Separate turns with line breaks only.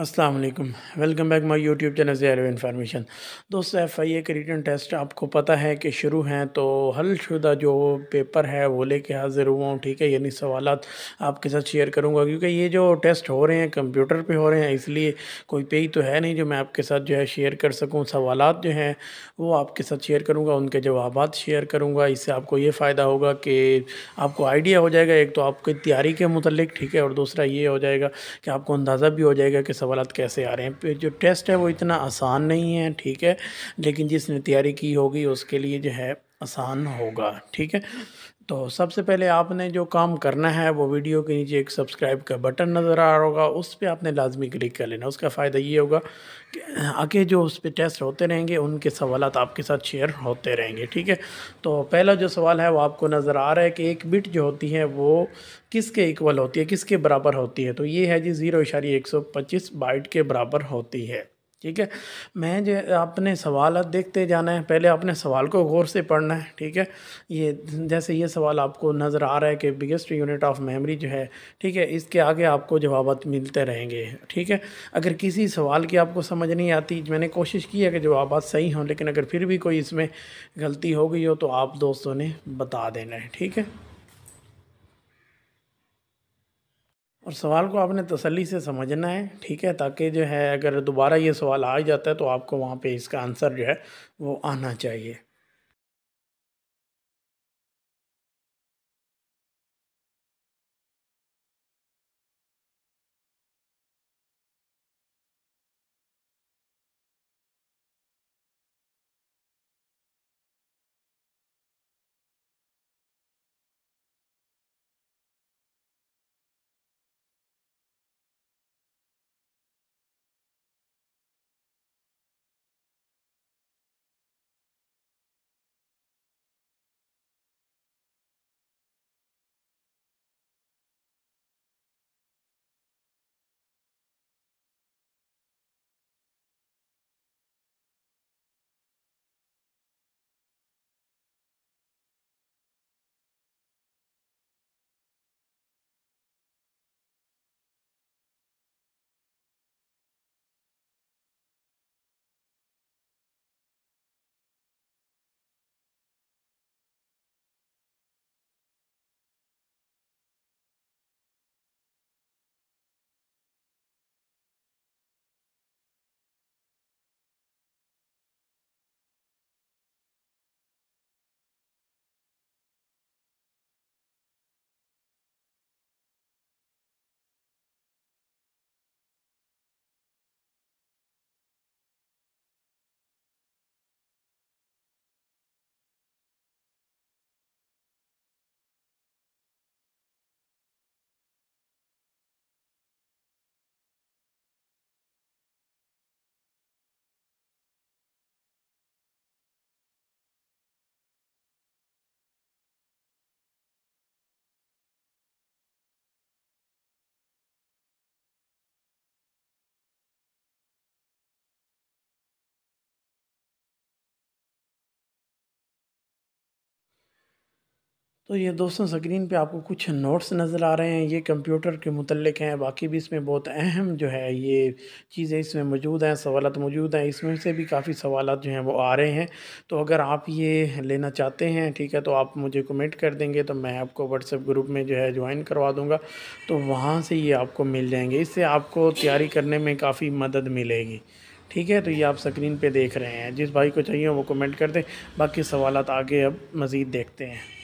Aslam welcome back my YouTube channel zero information दोस्तों F I A के written test आपको पता है कि शुरू हैं तो हलशुदा जो पेपर है वो लेके हाजिर हुआ हूँ ठीक है यानी सवाल आपके साथ शेयर करूँगा क्योंकि ये जो टेस्ट हो रहे हैं कंप्यूटर पे हो रहे हैं इसलिए कोई पेज तो है नहीं जो मैं आपके साथ जो है शेयर कर सकूँ सवाल जो हैं वो आपके साथ शेयर करूँगा उनके जवाब शेयर करूँगा इससे आपको ये फ़ायदा होगा कि आपको आइडिया हो जाएगा एक तो आपकी तैयारी के मतलब ठीक है और दूसरा ये हो जाएगा कि आपको अंदाज़ा भी हो जाएगा कि सवाल कैसे आ रहे हैं फिर जो टेस्ट है वो इतना आसान नहीं है ठीक है लेकिन जिसने तैयारी की होगी उसके लिए जो है आसान होगा ठीक है तो सबसे पहले आपने जो काम करना है वो वीडियो के नीचे एक सब्सक्राइब का बटन नज़र आ रहा होगा उस पर आपने लाजमी क्लिक कर लेना उसका फ़ायदा ये होगा कि आगे जो उस पर टेस्ट होते रहेंगे उनके सवाल आपके साथ शेयर होते रहेंगे ठीक है तो पहला जो सवाल है वो आपको नज़र आ रहा है कि एक बिट जो होती है वो किसके इक्वल होती है किसके बराबर होती है तो ये है जी ज़ीरो इशारी एक सौ पच्चीस बाइट के बराबर होती है ठीक है मैं जो आपने सवाल देखते जाना है पहले आपने सवाल को गौर से पढ़ना है ठीक है ये जैसे ये सवाल आपको नज़र आ रहा है कि बिगेस्ट यूनिट ऑफ मेमोरी जो है ठीक है इसके आगे आपको जवाब मिलते रहेंगे ठीक है अगर किसी सवाल की आपको समझ नहीं आती मैंने कोशिश की है कि जवाब सही हों लेकिन अगर फिर भी कोई इसमें गलती हो गई हो तो आप दोस्तों ने बता देना है ठीक है और सवाल को आपने तसल्ली से समझना है ठीक है ताकि जो है अगर दोबारा ये सवाल आ जाता है तो आपको वहाँ पे इसका आंसर जो है वो आना चाहिए तो ये दोस्तों स्क्रीन पे आपको कुछ नोट्स नज़र आ रहे हैं ये कंप्यूटर के मतलब हैं बाकी भी इसमें बहुत अहम जो है ये चीज़ें इसमें मौजूद हैं सवाल मौजूद हैं इसमें से भी काफ़ी सवाल जो हैं वो आ रहे हैं तो अगर आप ये लेना चाहते हैं ठीक है तो आप मुझे कमेंट कर देंगे तो मैं आपको व्हाट्सएप ग्रुप में जो है ज्वाइन करवा दूँगा तो वहाँ से ये आपको मिल जाएंगे इससे आपको तैयारी करने में काफ़ी मदद मिलेगी ठीक है तो ये आप स्क्रीन पर देख रहे हैं जिस भाई को चाहिए वो कमेंट कर दें बाकी सवालत आगे अब मज़ीद देखते हैं